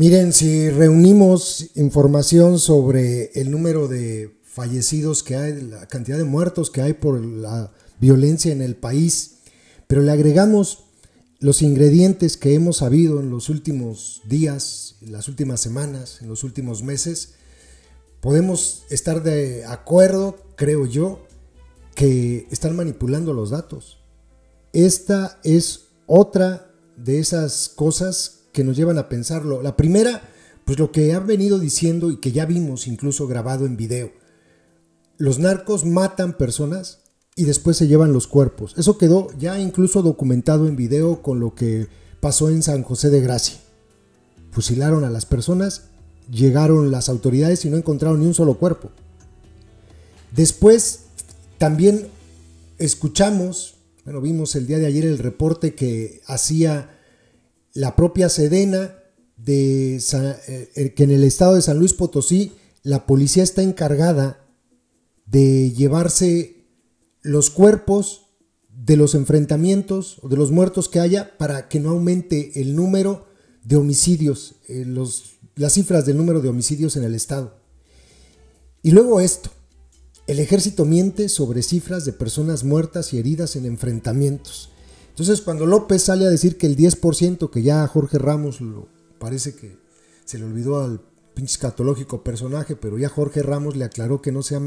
Miren, si reunimos información sobre el número de fallecidos que hay, la cantidad de muertos que hay por la violencia en el país, pero le agregamos los ingredientes que hemos sabido en los últimos días, en las últimas semanas, en los últimos meses, podemos estar de acuerdo, creo yo, que están manipulando los datos. Esta es otra de esas cosas que nos llevan a pensarlo. La primera, pues lo que han venido diciendo y que ya vimos incluso grabado en video. Los narcos matan personas y después se llevan los cuerpos. Eso quedó ya incluso documentado en video con lo que pasó en San José de Gracia. Fusilaron a las personas, llegaron las autoridades y no encontraron ni un solo cuerpo. Después también escuchamos, bueno, vimos el día de ayer el reporte que hacía la propia Sedena, de eh, eh, que en el estado de San Luis Potosí la policía está encargada de llevarse los cuerpos de los enfrentamientos o de los muertos que haya para que no aumente el número de homicidios, eh, las cifras del número de homicidios en el estado. Y luego esto, el ejército miente sobre cifras de personas muertas y heridas en enfrentamientos. Entonces, cuando López sale a decir que el 10% que ya Jorge Ramos lo, parece que se le olvidó al pinche escatológico personaje, pero ya Jorge Ramos le aclaró que no sea,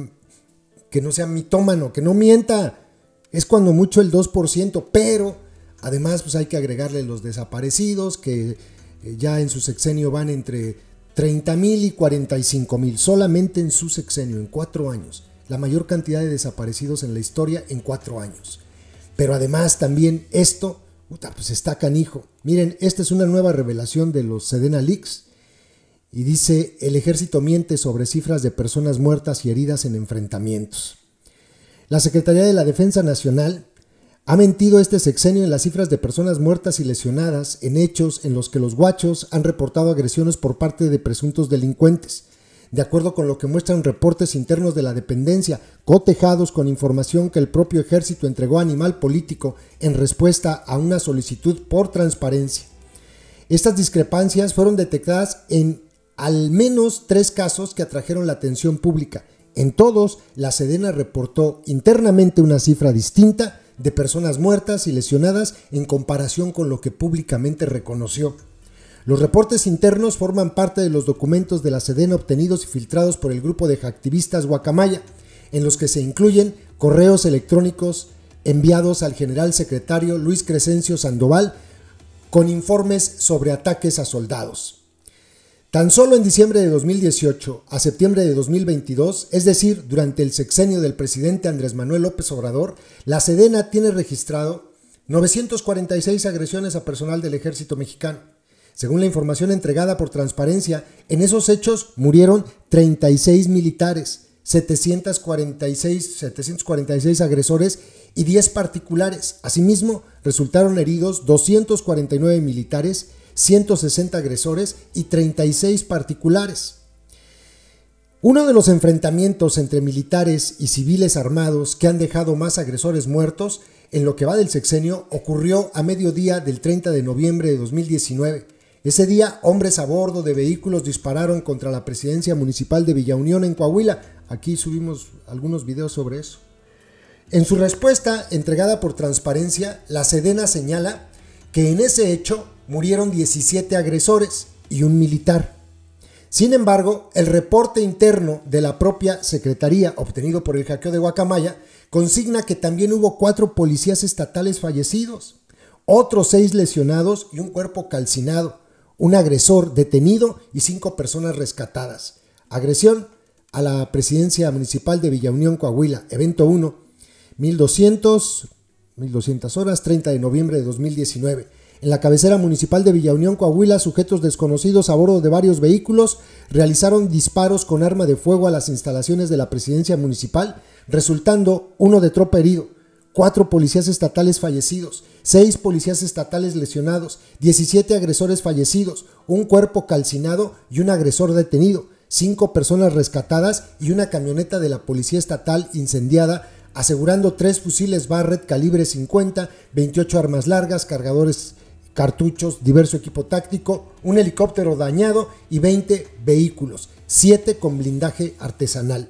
que no sea mitómano, que no mienta. Es cuando mucho el 2%, pero además pues, hay que agregarle los desaparecidos que eh, ya en su sexenio van entre 30 mil y 45 mil, solamente en su sexenio, en cuatro años. La mayor cantidad de desaparecidos en la historia en cuatro años. Pero además también esto, puta, pues está canijo. Miren, esta es una nueva revelación de los Sedena Leaks. Y dice, el ejército miente sobre cifras de personas muertas y heridas en enfrentamientos. La Secretaría de la Defensa Nacional ha mentido este sexenio en las cifras de personas muertas y lesionadas en hechos en los que los guachos han reportado agresiones por parte de presuntos delincuentes, de acuerdo con lo que muestran reportes internos de la dependencia, cotejados con información que el propio ejército entregó a Animal Político en respuesta a una solicitud por transparencia. Estas discrepancias fueron detectadas en al menos tres casos que atrajeron la atención pública. En todos, la Sedena reportó internamente una cifra distinta de personas muertas y lesionadas en comparación con lo que públicamente reconoció. Los reportes internos forman parte de los documentos de la Sedena obtenidos y filtrados por el grupo de activistas Guacamaya, en los que se incluyen correos electrónicos enviados al general secretario Luis Crescencio Sandoval con informes sobre ataques a soldados. Tan solo en diciembre de 2018 a septiembre de 2022, es decir, durante el sexenio del presidente Andrés Manuel López Obrador, la Sedena tiene registrado 946 agresiones a personal del ejército mexicano, según la información entregada por Transparencia, en esos hechos murieron 36 militares, 746, agresores y 10 particulares. Asimismo, resultaron heridos 249 militares, 160 agresores y 36 particulares. Uno de los enfrentamientos entre militares y civiles armados que han dejado más agresores muertos en lo que va del sexenio ocurrió a mediodía del 30 de noviembre de 2019. Ese día, hombres a bordo de vehículos dispararon contra la presidencia municipal de Villa Unión en Coahuila. Aquí subimos algunos videos sobre eso. En su respuesta, entregada por Transparencia, la Sedena señala que en ese hecho murieron 17 agresores y un militar. Sin embargo, el reporte interno de la propia Secretaría, obtenido por el hackeo de Guacamaya, consigna que también hubo cuatro policías estatales fallecidos, otros seis lesionados y un cuerpo calcinado un agresor detenido y cinco personas rescatadas. Agresión a la presidencia municipal de Villa Unión, Coahuila, evento 1, 1200, 1200 horas, 30 de noviembre de 2019. En la cabecera municipal de Villa Unión, Coahuila, sujetos desconocidos a bordo de varios vehículos realizaron disparos con arma de fuego a las instalaciones de la presidencia municipal, resultando uno de tropa herido cuatro policías estatales fallecidos, seis policías estatales lesionados, 17 agresores fallecidos, un cuerpo calcinado y un agresor detenido, cinco personas rescatadas y una camioneta de la policía estatal incendiada, asegurando tres fusiles Barrett calibre 50, 28 armas largas, cargadores, cartuchos, diverso equipo táctico, un helicóptero dañado y 20 vehículos, siete con blindaje artesanal.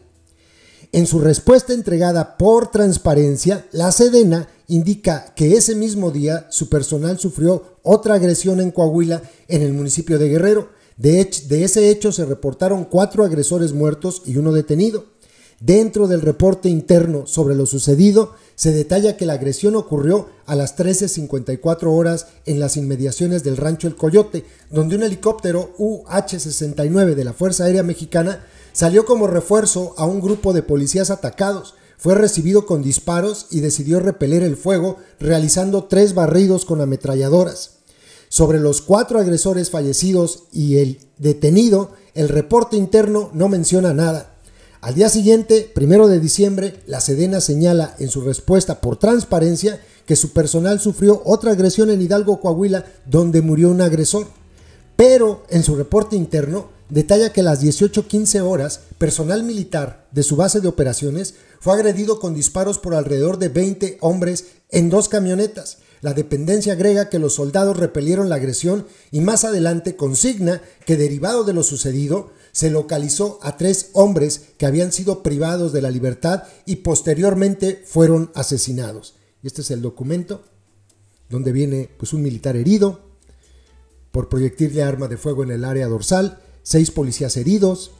En su respuesta entregada por transparencia, la Sedena indica que ese mismo día su personal sufrió otra agresión en Coahuila, en el municipio de Guerrero. De, de ese hecho se reportaron cuatro agresores muertos y uno detenido. Dentro del reporte interno sobre lo sucedido, se detalla que la agresión ocurrió a las 13.54 horas en las inmediaciones del rancho El Coyote, donde un helicóptero UH-69 de la Fuerza Aérea Mexicana Salió como refuerzo a un grupo de policías atacados, fue recibido con disparos y decidió repeler el fuego realizando tres barridos con ametralladoras. Sobre los cuatro agresores fallecidos y el detenido, el reporte interno no menciona nada. Al día siguiente, primero de diciembre, la Sedena señala en su respuesta por transparencia que su personal sufrió otra agresión en Hidalgo, Coahuila, donde murió un agresor. Pero en su reporte interno detalla que a las 18.15 horas, personal militar de su base de operaciones fue agredido con disparos por alrededor de 20 hombres en dos camionetas. La dependencia agrega que los soldados repelieron la agresión y más adelante consigna que derivado de lo sucedido, se localizó a tres hombres que habían sido privados de la libertad y posteriormente fueron asesinados. este es el documento donde viene pues, un militar herido por proyectil de arma de fuego en el área dorsal seis policías heridos,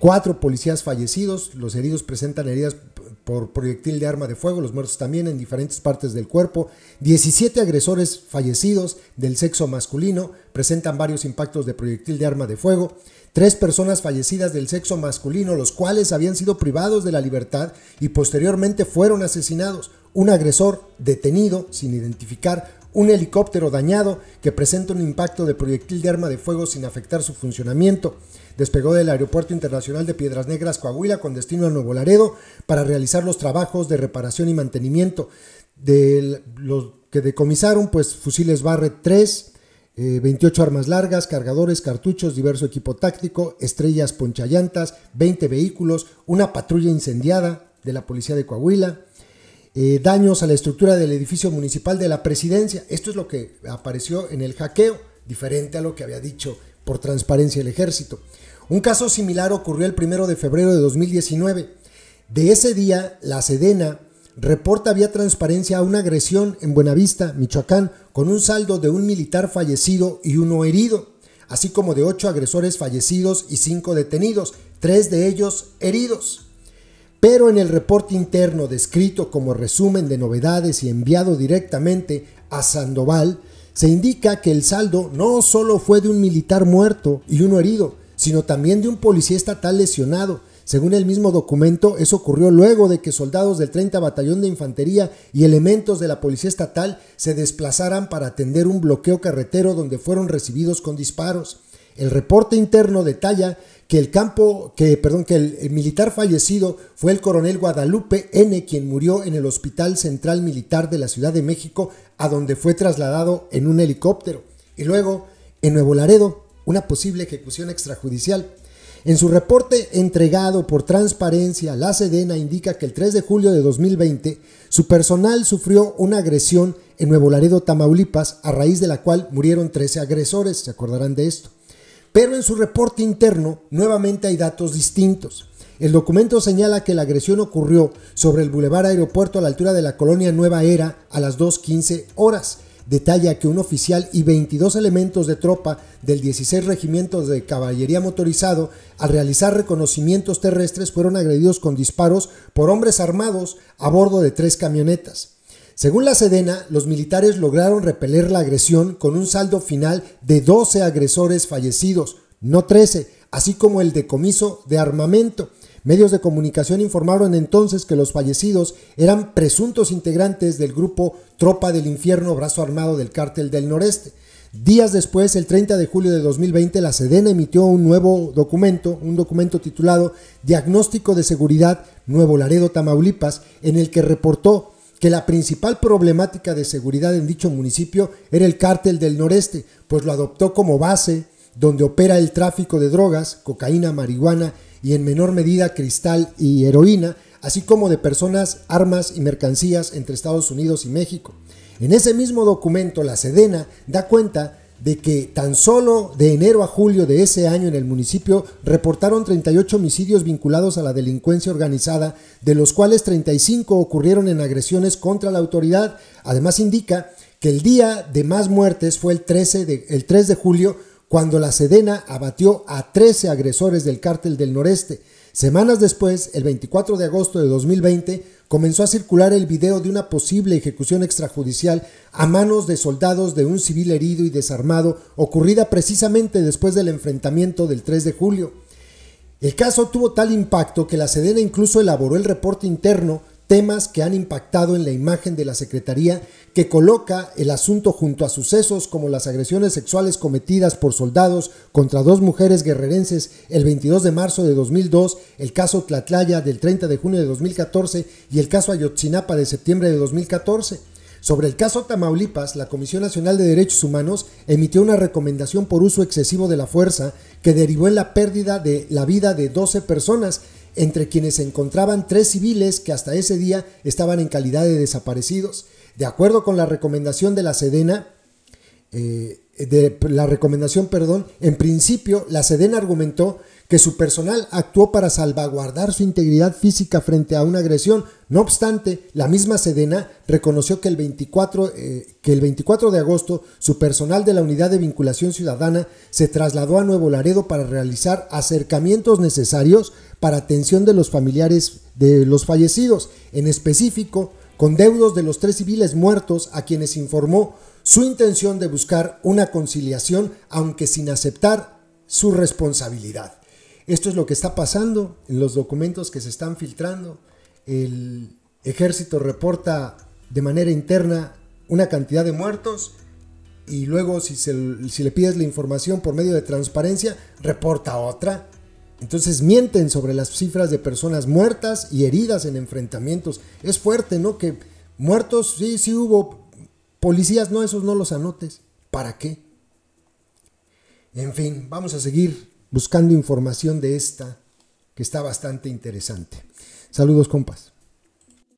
cuatro policías fallecidos, los heridos presentan heridas por proyectil de arma de fuego, los muertos también en diferentes partes del cuerpo, 17 agresores fallecidos del sexo masculino presentan varios impactos de proyectil de arma de fuego, tres personas fallecidas del sexo masculino, los cuales habían sido privados de la libertad y posteriormente fueron asesinados, un agresor detenido sin identificar, un helicóptero dañado que presenta un impacto de proyectil de arma de fuego sin afectar su funcionamiento. Despegó del Aeropuerto Internacional de Piedras Negras, Coahuila, con destino a Nuevo Laredo, para realizar los trabajos de reparación y mantenimiento. De los que decomisaron, pues fusiles Barret 3, 28 armas largas, cargadores, cartuchos, diverso equipo táctico, estrellas ponchallantas, 20 vehículos, una patrulla incendiada de la policía de Coahuila, eh, daños a la estructura del edificio municipal de la presidencia. Esto es lo que apareció en el hackeo, diferente a lo que había dicho por transparencia el ejército. Un caso similar ocurrió el primero de febrero de 2019. De ese día, la Sedena reporta vía transparencia a una agresión en Buenavista, Michoacán, con un saldo de un militar fallecido y uno herido, así como de ocho agresores fallecidos y cinco detenidos, tres de ellos heridos pero en el reporte interno descrito como resumen de novedades y enviado directamente a Sandoval, se indica que el saldo no solo fue de un militar muerto y uno herido, sino también de un policía estatal lesionado. Según el mismo documento, eso ocurrió luego de que soldados del 30 Batallón de Infantería y elementos de la Policía Estatal se desplazaran para atender un bloqueo carretero donde fueron recibidos con disparos. El reporte interno detalla que el campo, que, perdón, que el, militar fallecido fue el coronel Guadalupe N, quien murió en el Hospital Central Militar de la Ciudad de México, a donde fue trasladado en un helicóptero. Y luego, en Nuevo Laredo, una posible ejecución extrajudicial. En su reporte entregado por Transparencia, la Sedena indica que el 3 de julio de 2020 su personal sufrió una agresión en Nuevo Laredo, Tamaulipas, a raíz de la cual murieron 13 agresores, se acordarán de esto pero en su reporte interno nuevamente hay datos distintos. El documento señala que la agresión ocurrió sobre el Boulevard Aeropuerto a la altura de la colonia Nueva Era a las 2.15 horas. Detalla que un oficial y 22 elementos de tropa del 16 Regimiento de Caballería Motorizado, al realizar reconocimientos terrestres, fueron agredidos con disparos por hombres armados a bordo de tres camionetas. Según la Sedena, los militares lograron repeler la agresión con un saldo final de 12 agresores fallecidos, no 13, así como el decomiso de armamento. Medios de comunicación informaron entonces que los fallecidos eran presuntos integrantes del grupo Tropa del Infierno, brazo armado del cártel del Noreste. Días después, el 30 de julio de 2020, la Sedena emitió un nuevo documento, un documento titulado Diagnóstico de Seguridad Nuevo Laredo, Tamaulipas, en el que reportó que la principal problemática de seguridad en dicho municipio era el cártel del noreste, pues lo adoptó como base donde opera el tráfico de drogas, cocaína, marihuana y en menor medida cristal y heroína, así como de personas, armas y mercancías entre Estados Unidos y México. En ese mismo documento, la Sedena da cuenta de que tan solo de enero a julio de ese año en el municipio reportaron 38 homicidios vinculados a la delincuencia organizada, de los cuales 35 ocurrieron en agresiones contra la autoridad. Además indica que el día de más muertes fue el, 13 de, el 3 de julio, cuando la Sedena abatió a 13 agresores del cártel del noreste. Semanas después, el 24 de agosto de 2020, comenzó a circular el video de una posible ejecución extrajudicial a manos de soldados de un civil herido y desarmado ocurrida precisamente después del enfrentamiento del 3 de julio. El caso tuvo tal impacto que la Sedena incluso elaboró el reporte interno temas que han impactado en la imagen de la Secretaría, que coloca el asunto junto a sucesos como las agresiones sexuales cometidas por soldados contra dos mujeres guerrerenses el 22 de marzo de 2002, el caso Tlatlaya del 30 de junio de 2014 y el caso Ayotzinapa de septiembre de 2014. Sobre el caso Tamaulipas, la Comisión Nacional de Derechos Humanos emitió una recomendación por uso excesivo de la fuerza que derivó en la pérdida de la vida de 12 personas entre quienes se encontraban tres civiles que hasta ese día estaban en calidad de desaparecidos. De acuerdo con la recomendación de la Sedena, eh, de la recomendación, perdón, en principio la Sedena argumentó que su personal actuó para salvaguardar su integridad física frente a una agresión. No obstante, la misma Sedena reconoció que el eh, que el 24 de agosto su personal de la Unidad de Vinculación Ciudadana se trasladó a Nuevo Laredo para realizar acercamientos necesarios para atención de los familiares de los fallecidos, en específico con deudos de los tres civiles muertos a quienes informó su intención de buscar una conciliación, aunque sin aceptar su responsabilidad. Esto es lo que está pasando en los documentos que se están filtrando. El ejército reporta de manera interna una cantidad de muertos y luego si, si le pides la información por medio de transparencia, reporta otra. Entonces mienten sobre las cifras de personas muertas y heridas en enfrentamientos. Es fuerte, ¿no? Que muertos, sí, sí hubo. Policías, no, esos no los anotes. ¿Para qué? En fin, vamos a seguir buscando información de esta, que está bastante interesante. Saludos, compas.